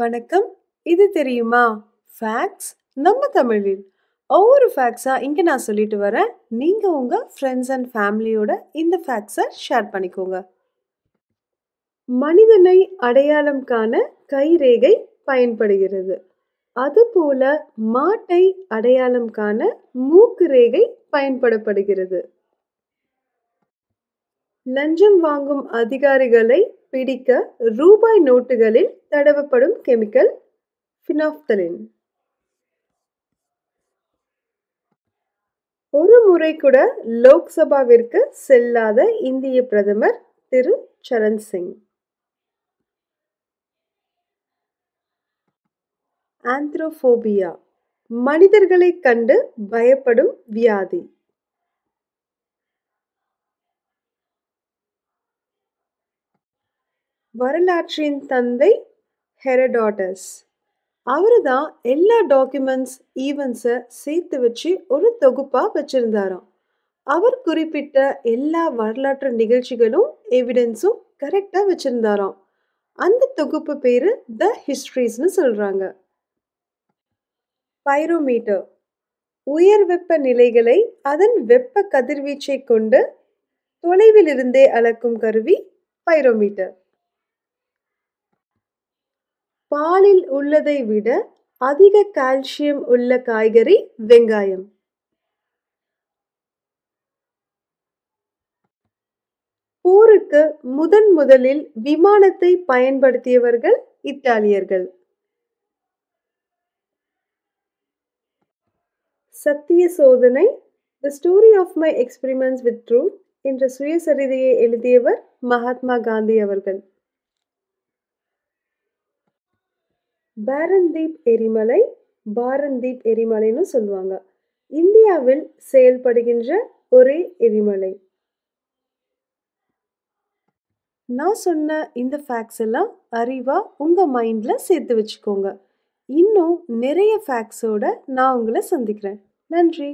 வணக்கம் இது தெரியுமா ஃபேக்ஸ் நம்ம தமிழில் ஒவ்வொரு ஃபேக்ட்ஸாக இங்கே நான் சொல்லிட்டு வரேன் நீங்கள் உங்கள் ஃப்ரெண்ட்ஸ் அண்ட் ஃபேமிலியோட இந்த ஃபேக்ஸை ஷேர் பண்ணிக்கோங்க மனிதனை அடையாளம் காண கைரேகை பயன்படுகிறது அதுபோல மாட்டை அடையாளம் காண மூக்கு ரேகை பயன்படப்படுகிறது லஞ்சம் வாங்கும் அதிகாரிகளை பிடிக்க ரூபாய் நோட்டுகளில் தடவப்படும் கெமிக்கல் ஃபினாப்தலின் ஒரு முறை கூட லோக்சபாவிற்கு செல்லாத இந்திய பிரதமர் திரு சரண் சிங் ஆந்த்ரோஃபோபியா மனிதர்களை கண்டு பயப்படும் வியாதி வரலாற்றின் தந்தை ஹெரடாட்டஸ் அவர் தான் எல்லா டாக்குமெண்ட்ஸ் ஈவெண்ட்ஸை சேர்த்து வச்சு ஒரு தொகுப்பாக வச்சுருந்தாராம் அவர் குறிப்பிட்ட எல்லா வரலாற்று நிகழ்ச்சிகளும் எவிடென்ஸும் கரெக்டாக வச்சுருந்தாராம் அந்த தொகுப்பு பேர் த ஹிஸ்ட்ரிஸ்னு சொல்கிறாங்க பைரோமீட்டர் உயர் வெப்ப நிலைகளை அதன் வெப்ப கதிர்வீச்சை கொண்டு தொலைவிலிருந்தே அளக்கும் கருவி பைரோமீட்டர் பாலில் உள்ளதை விட அதிக கால்சியம் உள்ள காய்கறி வெங்காயம் போருக்கு முதன் முதலில் விமானத்தை பயன்படுத்தியவர்கள் இத்தாலியர்கள் சத்திய சோதனை the story of my experiments with truth என்ற சுயசரிதையை எழுதியவர் மகாத்மா காந்தி அவர்கள் பாரந்தீப் எரிமலை பாரந்தீப் எரிமலைன்னு சொல்லுவாங்க இந்தியாவில் செயல்படுகின்ற ஒரே எரிமலை நான் சொன்ன இந்த ஃபேக்ட்ஸ் எல்லாம் அறிவாக உங்கள் மைண்டில் சேர்த்து வச்சுக்கோங்க இன்னும் நிறைய ஃபேக்ட்ஸோட நான் உங்களை சந்திக்கிறேன் நன்றி